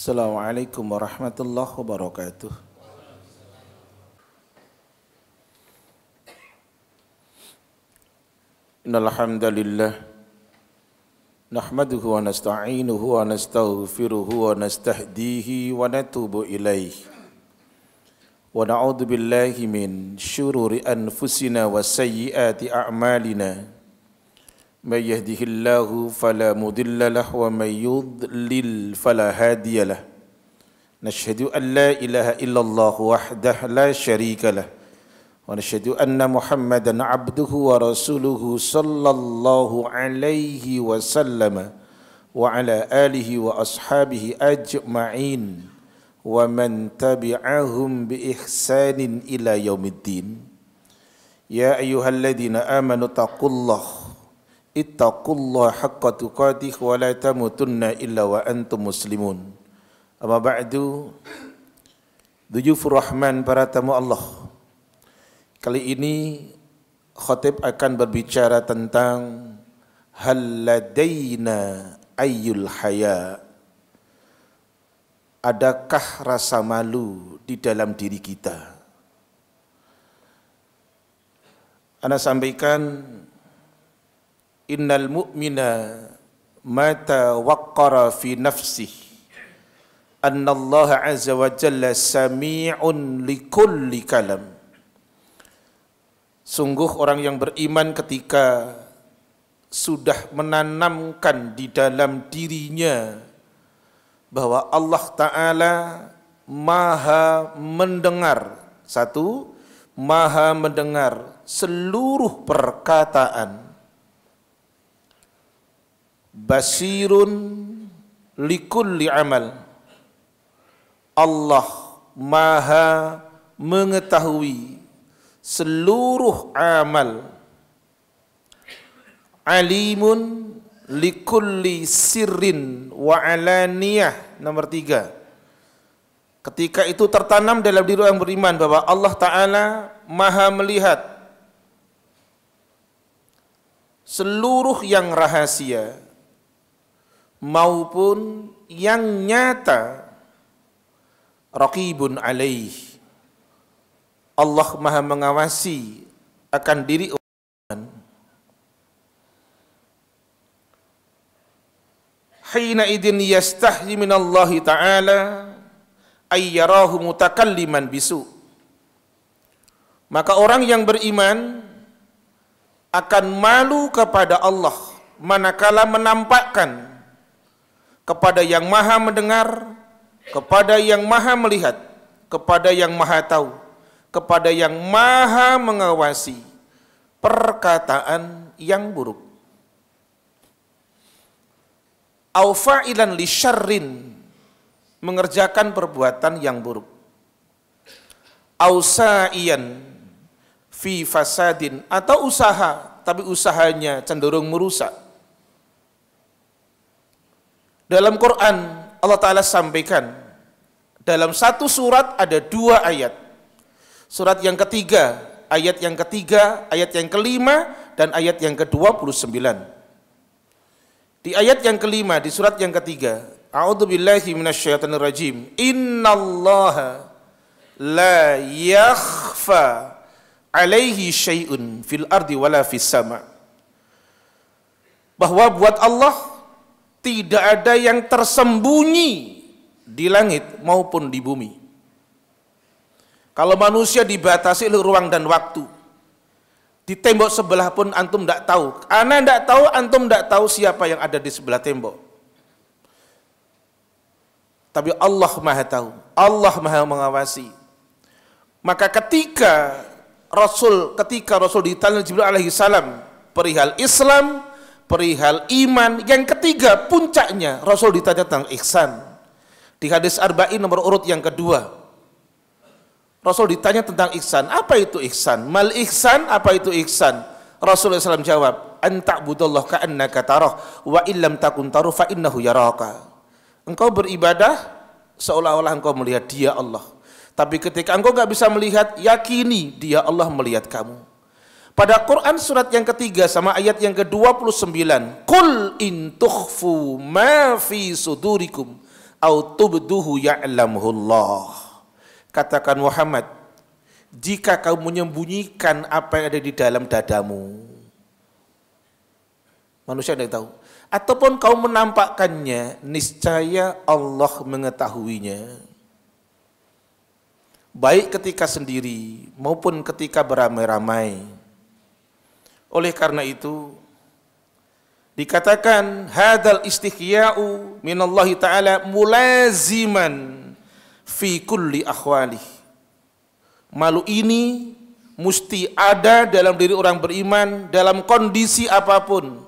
السلام عليكم ورحمة الله وبركاته إن الحمد لله نحمده ونستعينه ونستغفره ونستهديه ونتوب إليه ونعوذ بالله من شرور أنفسنا وسيئات أعمالنا من يهده الله فلا مضل له ومن يضلل فلا هادي له نشهد أن لا إله إلا الله وحده لا شريك له ونشهد أن محمدا عبده ورسوله صلى الله عليه وسلم وعلى آله وأصحابه أجمعين ومن تبعهم بإحسان إلى يوم الدين يا أيها الذين آمنوا اتقوا الله ittaqullaha haqqa tuqatih wa la tamutunna illa wa antum muslimun. Amma ba'du Duyufur Rahman para tamu Allah Kali ini khotib akan berbicara tentang Hal ladaina ayyul haya Adakah rasa malu di dalam diri kita? Anda sampaikan innal mu'mina mata waqara fi nafsih anna Allah azza wa jalla sami'un li kulli kalam sungguh orang yang beriman ketika sudah menanamkan di dalam dirinya bahwa Allah taala maha mendengar satu maha mendengar seluruh perkataan basirun likulli amal Allah maha mengetahui seluruh amal alimun likulli sirrin wa alaniyah nomor tiga ketika itu tertanam dalam diri orang beriman bahwa Allah Ta'ala maha melihat seluruh yang rahasia maupun yang nyata raqibun alaih Allah maha mengawasi akan diri orang hina idin yastahyi minallahi ta'ala ay yarahu mutakalliman bisu maka orang yang beriman akan malu kepada Allah manakala menampakkan kepada yang maha mendengar, kepada yang maha melihat, kepada yang maha tahu, kepada yang maha mengawasi perkataan yang buruk. Aufailan li syarrin, mengerjakan perbuatan yang buruk. Ausaian fi fasadin, atau usaha, tapi usahanya cenderung merusak dalam Quran Allah Ta'ala sampaikan dalam satu surat ada dua ayat. Surat yang ketiga, ayat yang ketiga, ayat yang kelima, dan ayat yang ke-29. Di ayat yang kelima, di surat yang ketiga, a'udhu billahi minasyaitonir rajim. inna allah la yakhfa alaihi syai'un fil ardi wala fis sama. Bahwa buat Allah tidak ada yang tersembunyi di langit maupun di bumi. Kalau manusia dibatasi oleh ruang dan waktu, di tembok sebelah pun antum tidak tahu. Anak tidak tahu, antum tidak tahu siapa yang ada di sebelah tembok. Tapi Allah maha tahu, Allah maha mengawasi. Maka ketika Rasul, ketika Rasul ditanya Jibril alaihi salam perihal Islam, perihal iman. Yang ketiga, puncaknya Rasul ditanya tentang ihsan. Di hadis arba'in nomor urut yang kedua. Rasul ditanya tentang ihsan. Apa itu ihsan? Mal ihsan, apa itu ihsan? Rasulullah SAW jawab, ka ka'annaka taroh, wa illam takun taruh fa innahu yaraka. Engkau beribadah seolah-olah engkau melihat dia Allah. Tapi ketika engkau gak bisa melihat, yakini dia Allah melihat kamu. Pada Quran surat yang ketiga sama ayat yang ke-29. Qul in tukhfu ma fi sudurikum aw tubduhu ya'lamuhullah." Katakan Muhammad, jika kau menyembunyikan apa yang ada di dalam dadamu. Manusia tidak tahu. Ataupun kau menampakkannya, niscaya Allah mengetahuinya. Baik ketika sendiri maupun ketika beramai-ramai. Oleh karena itu dikatakan hadal istighya'u minallahi taala mulaziman fi kulli akhwali. Malu ini mesti ada dalam diri orang beriman dalam kondisi apapun.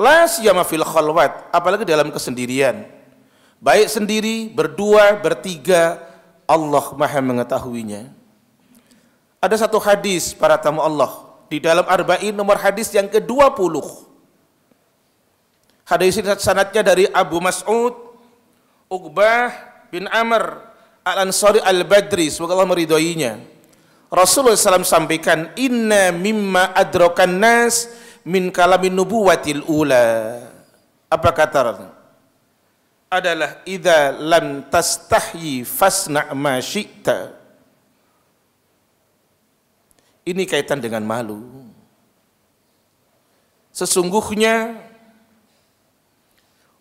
La siyama fil khalwat, apalagi dalam kesendirian. Baik sendiri, berdua, bertiga, Allah Maha mengetahuinya. Ada satu hadis para tamu Allah di dalam Arba'in nomor hadis yang ke-20. Hadis ini sanatnya dari Abu Mas'ud, Uqbah bin Amr, Al-Ansari Al-Badri, semoga Allah meridhoinya. Rasulullah SAW sampaikan, Inna mimma adrokan nas min kalamin nubuwatil ula. Apa kata Adalah, Ida lam tastahyi fasna' ma syi'ta ini kaitan dengan malu. Sesungguhnya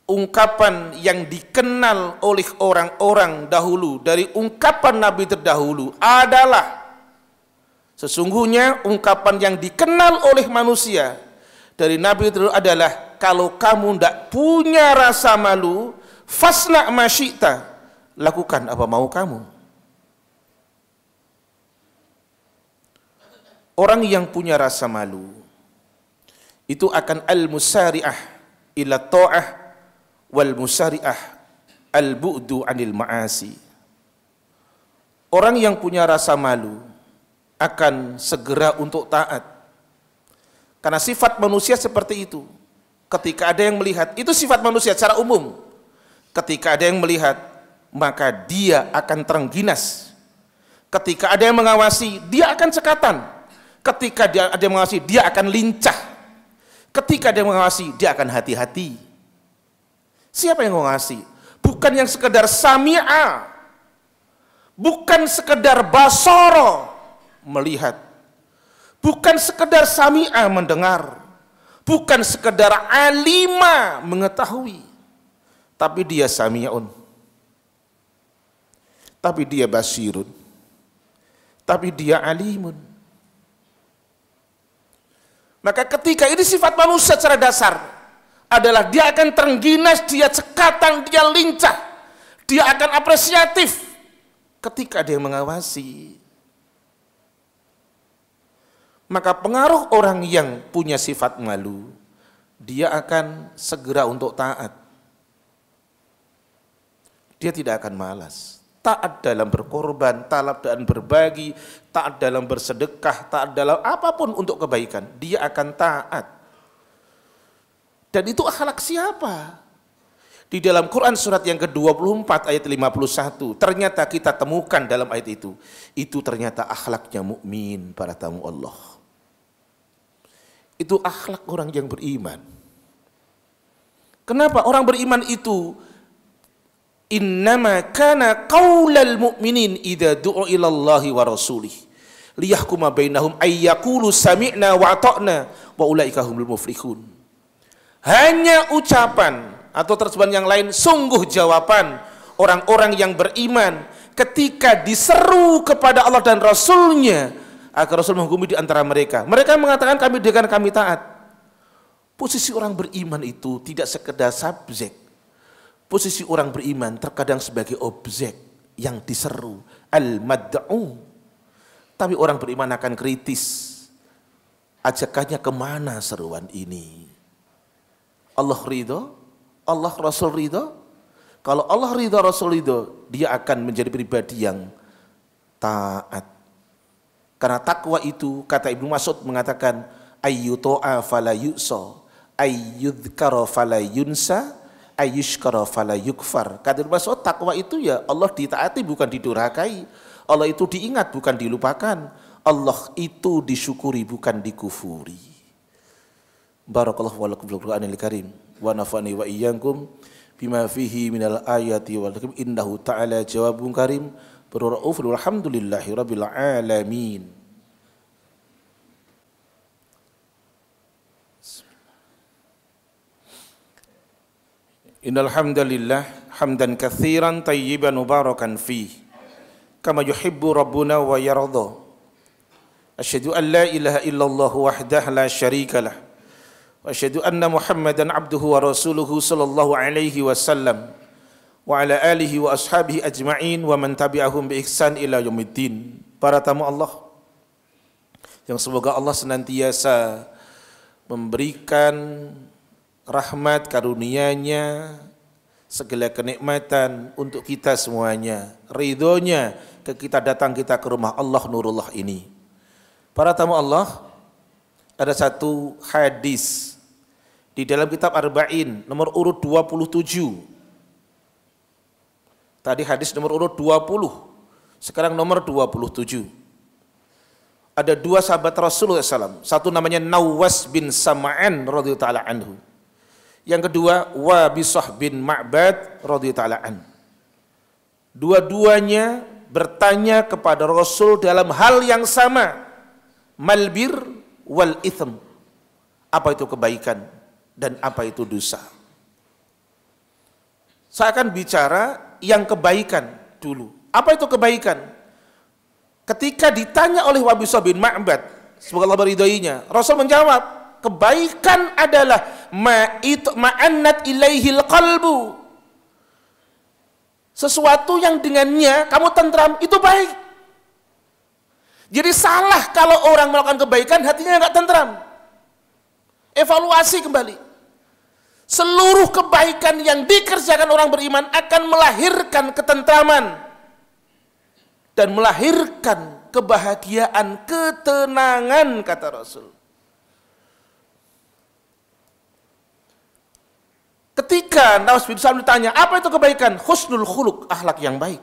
ungkapan yang dikenal oleh orang-orang dahulu dari ungkapan Nabi terdahulu adalah sesungguhnya ungkapan yang dikenal oleh manusia dari Nabi terdahulu adalah kalau kamu tidak punya rasa malu fasna masyita lakukan apa mau kamu Orang yang punya rasa malu itu akan al-musari'ah ila ta'ah wal musari'ah al-bu'du anil ma'asi. Orang yang punya rasa malu akan segera untuk taat. Karena sifat manusia seperti itu. Ketika ada yang melihat, itu sifat manusia secara umum. Ketika ada yang melihat, maka dia akan terengginas. Ketika ada yang mengawasi, dia akan cekatan Ketika dia ada mengawasi, dia akan lincah. Ketika dia mengawasi, dia akan hati-hati. Siapa yang mengawasi? Bukan yang sekedar sami'a. Bukan sekedar basoro melihat. Bukan sekedar sami'a mendengar. Bukan sekedar alima mengetahui. Tapi dia samiaun, Tapi dia basirun. Tapi dia alimun maka ketika ini sifat manusia secara dasar adalah dia akan terengginas, dia cekatan, dia lincah, dia akan apresiatif ketika dia mengawasi. Maka pengaruh orang yang punya sifat malu, dia akan segera untuk taat. Dia tidak akan malas taat dalam berkorban, taat dalam berbagi, taat dalam bersedekah, taat dalam apapun untuk kebaikan, dia akan taat. Dan itu akhlak siapa? Di dalam Quran surat yang ke-24 ayat 51, ternyata kita temukan dalam ayat itu, itu ternyata akhlaknya mukmin para tamu Allah. Itu akhlak orang yang beriman. Kenapa orang beriman itu Innama kana qaulal mu'minin idza du'u ila Allahi wa rasulih liyahkuma bainahum ayyaqulu sami'na wa ata'na wa ulaika humul muflihun. Hanya ucapan atau terjemahan yang lain sungguh jawaban orang-orang yang beriman ketika diseru kepada Allah dan Rasulnya agar Rasul menghukumi di antara mereka. Mereka mengatakan kami dengan kami taat. Posisi orang beriman itu tidak sekedar subjek, Posisi orang beriman terkadang sebagai objek yang diseru. Al-mad'u. Tapi orang beriman akan kritis. Ajakannya kemana seruan ini? Allah ridho? Allah Rasul ridho? Kalau Allah ridho, Rasul ridho, dia akan menjadi pribadi yang taat. Karena takwa itu, kata Ibnu Mas'ud mengatakan, ayyuto'a falayu'so ayyudhkaro falayunsa yunsa, ayyushkara fala yukfar. Kata Ibn Mas'ud, takwa itu ya Allah ditaati bukan didurhakai. Allah itu diingat bukan dilupakan. Allah itu disyukuri bukan dikufuri. Barakallahu walakum fil Qur'anil Karim wa nafani wa iyyakum bima fihi minal ayati wal hikam innahu ta'ala jawabun karim. Berura'uf alhamdulillahi rabbil alamin. إن الحمد لله حمدا كثيرا طيبا مباركا فيه كما يحب ربنا ويرضى أشهد أن لا إله إلا الله وحده لا شريك له وأشهد أن محمدا عبده ورسوله صلى الله عليه وسلم وعلى آله وأصحابه أجمعين ومن تبعهم بإحسان إلى يوم الدين بارتم الله yang semoga Allah senantiasa memberikan rahmat karunia-Nya, segala kenikmatan untuk kita semuanya, ridhonya ke kita datang kita ke rumah Allah Nurullah ini. Para tamu Allah, ada satu hadis di dalam kitab Arba'in nomor urut 27. Tadi hadis nomor urut 20, sekarang nomor 27. Ada dua sahabat Rasulullah SAW, satu namanya Nawas bin Sama'an radhiyallahu taala anhu yang kedua, Wabisah bin Ma'bad radhiyallahu taala Dua-duanya bertanya kepada Rasul dalam hal yang sama, malbir wal ithm. Apa itu kebaikan dan apa itu dosa? Saya akan bicara yang kebaikan dulu. Apa itu kebaikan? Ketika ditanya oleh Wabi bin Ma'bad, semoga Allah beridainya, Rasul menjawab, kebaikan adalah ma itu ma'annat ilaihi qalbu. Sesuatu yang dengannya kamu tentram itu baik. Jadi salah kalau orang melakukan kebaikan hatinya nggak tentram. Evaluasi kembali. Seluruh kebaikan yang dikerjakan orang beriman akan melahirkan ketentraman dan melahirkan kebahagiaan, ketenangan kata Rasul. Ketika Nawas bin Sa'ad ditanya, apa itu kebaikan? Husnul khuluk, ahlak yang baik.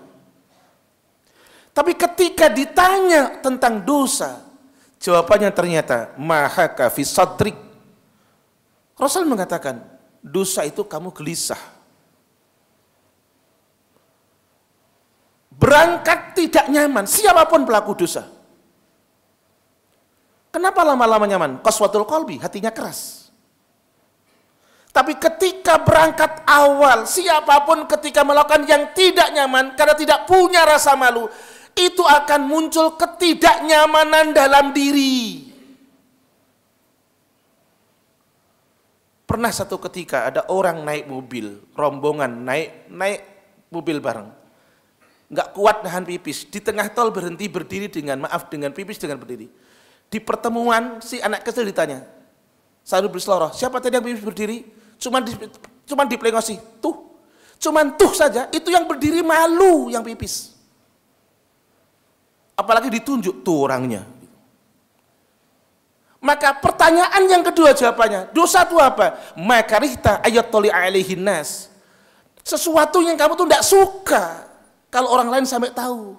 Tapi ketika ditanya tentang dosa, jawabannya ternyata maha kafi Rasul mengatakan, dosa itu kamu gelisah. Berangkat tidak nyaman, siapapun pelaku dosa. Kenapa lama-lama nyaman? Koswatul kolbi, hatinya keras. Tapi ketika berangkat awal, siapapun ketika melakukan yang tidak nyaman karena tidak punya rasa malu, itu akan muncul ketidaknyamanan dalam diri. Pernah satu ketika ada orang naik mobil, rombongan naik naik mobil bareng. Nggak kuat nahan pipis, di tengah tol berhenti berdiri dengan maaf dengan pipis dengan berdiri. Di pertemuan si anak kecil ditanya, Sadu berseloroh, siapa tadi yang pipis berdiri? Cuman di, cuman diplengosi, tuh. Cuman tuh saja, itu yang berdiri malu yang pipis. Apalagi ditunjuk tuh orangnya. Maka pertanyaan yang kedua jawabannya, dosa itu apa? rihta ayat toli nas. Sesuatu yang kamu tuh tidak suka kalau orang lain sampai tahu.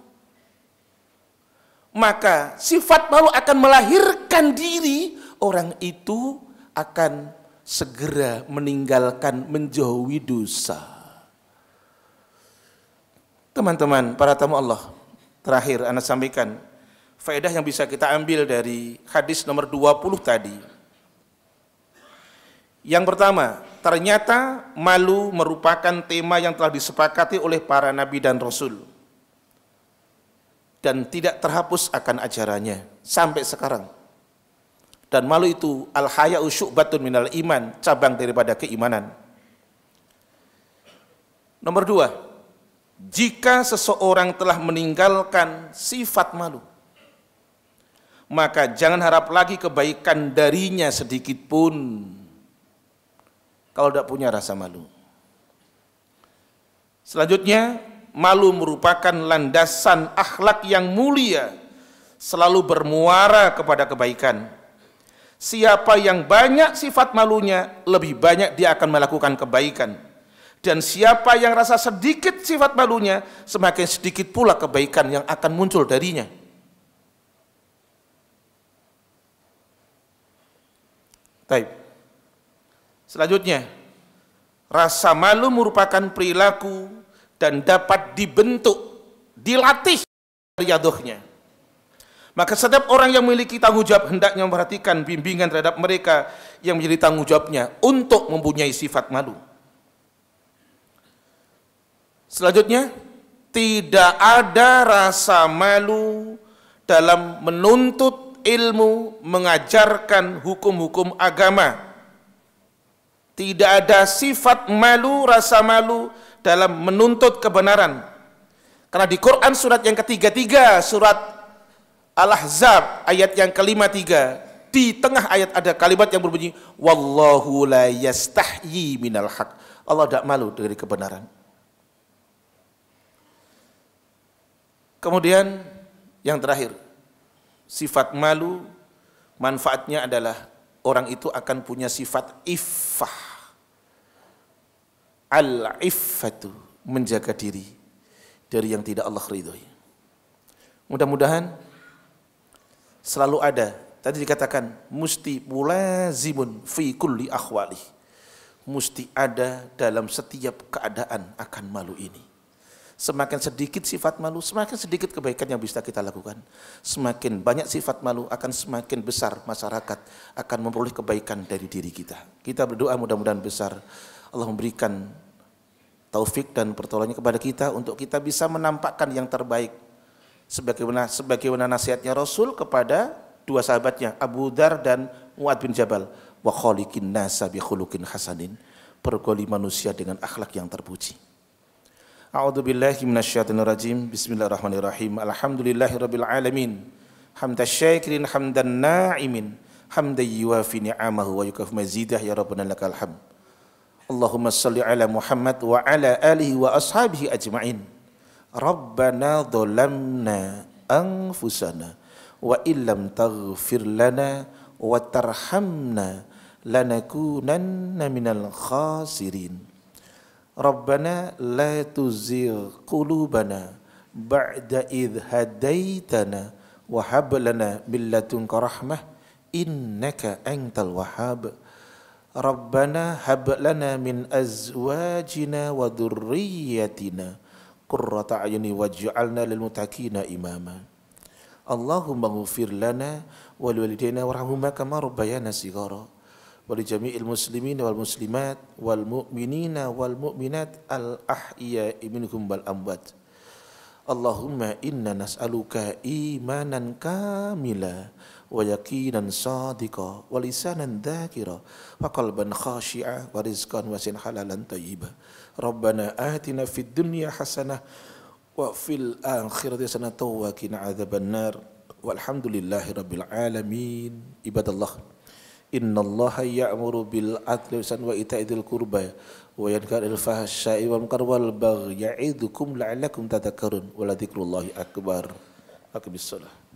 Maka sifat malu akan melahirkan diri orang itu akan segera meninggalkan, menjauhi dosa. Teman-teman, para tamu Allah, terakhir anak sampaikan faedah yang bisa kita ambil dari hadis nomor 20 tadi. Yang pertama, ternyata malu merupakan tema yang telah disepakati oleh para nabi dan rasul dan tidak terhapus akan ajarannya sampai sekarang. Dan malu itu al usuk syu'batun minal iman, cabang daripada keimanan. Nomor dua, jika seseorang telah meninggalkan sifat malu, maka jangan harap lagi kebaikan darinya sedikit pun kalau tidak punya rasa malu. Selanjutnya, malu merupakan landasan akhlak yang mulia, selalu bermuara kepada kebaikan. Siapa yang banyak sifat malunya, lebih banyak dia akan melakukan kebaikan. Dan siapa yang rasa sedikit sifat malunya, semakin sedikit pula kebaikan yang akan muncul darinya. Baik. Selanjutnya, rasa malu merupakan perilaku dan dapat dibentuk, dilatih riadohnya. Maka setiap orang yang memiliki tanggung jawab hendaknya memperhatikan bimbingan terhadap mereka yang menjadi tanggung jawabnya untuk mempunyai sifat malu. Selanjutnya, tidak ada rasa malu dalam menuntut ilmu, mengajarkan hukum-hukum agama. Tidak ada sifat malu, rasa malu dalam menuntut kebenaran. Karena di Quran surat yang ketiga-tiga, surat Al-Ahzab ayat yang kelima tiga di tengah ayat ada kalimat yang berbunyi wallahu la yastahyi minal haq Allah tidak malu dari kebenaran kemudian yang terakhir sifat malu manfaatnya adalah orang itu akan punya sifat iffah al iffatu menjaga diri dari yang tidak Allah ridhoi mudah-mudahan selalu ada. Tadi dikatakan musti mulazimun fi kulli akhwali. Musti ada dalam setiap keadaan akan malu ini. Semakin sedikit sifat malu, semakin sedikit kebaikan yang bisa kita lakukan. Semakin banyak sifat malu akan semakin besar masyarakat akan memperoleh kebaikan dari diri kita. Kita berdoa mudah-mudahan besar Allah memberikan taufik dan pertolongan kepada kita untuk kita bisa menampakkan yang terbaik sebagaimana sebagaimana nasihatnya Rasul kepada dua sahabatnya Abu Dar dan Muad bin Jabal wa khaliqin nasa bi khuluqin hasanin pergoli manusia dengan akhlak yang terpuji A'udzu billahi minasyaitonir rajim Bismillahirrahmanirrahim Alhamdulillahirabbil alamin syakirin hamdan na'imin hamdan yuwafi ni'amahu wa yukafi mazidah ya rabbana lakal hamd Allahumma salli ala Muhammad wa ala alihi wa ashabihi ajma'in ربنا ظلمنا أنفسنا وإن لم تغفر لنا وترحمنا لنكونن من الخاسرين ربنا لا تزغ قلوبنا بعد إذ هديتنا وهب لنا من لدنك رحمة إنك أنت الوهاب ربنا هب لنا من أزواجنا وذريتنا qurrata ayuni waj'alna lil muttaqina imama Allahumma ghfir lana wa li walidayna warhamhuma kama rabbayana shighara wa li jami'il muslimin wal muslimat wal mu'minina wal mu'minat al ahya minhum wal amwat Allahumma inna nas'aluka imanan kamila ويقينا صادقا ولسانا ذاكرا وقلبا خاشعا ورزقا واسعا حلالا طيبا ربنا آتنا في الدنيا حسنة وفي الآخرة حسنة وقنا عذاب النار والحمد لله رب العالمين عباد الله إن الله يأمر بالعدل والإحسان وإيتاء ذي القربى عن الفحشاء والمنكر والبغي يعظكم لعلكم تذكرون ولذكر الله أكبر أقم الصلاة